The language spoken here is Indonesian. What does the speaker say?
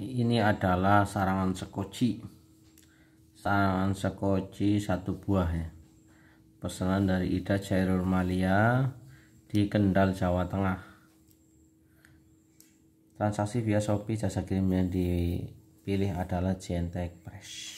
ini adalah sarangan sekoci sarangan sekoci satu buah ya pesanan dari Ida Jairul Malia di Kendal Jawa Tengah transaksi via Shopee jasa kirimnya dipilih adalah Jentek Press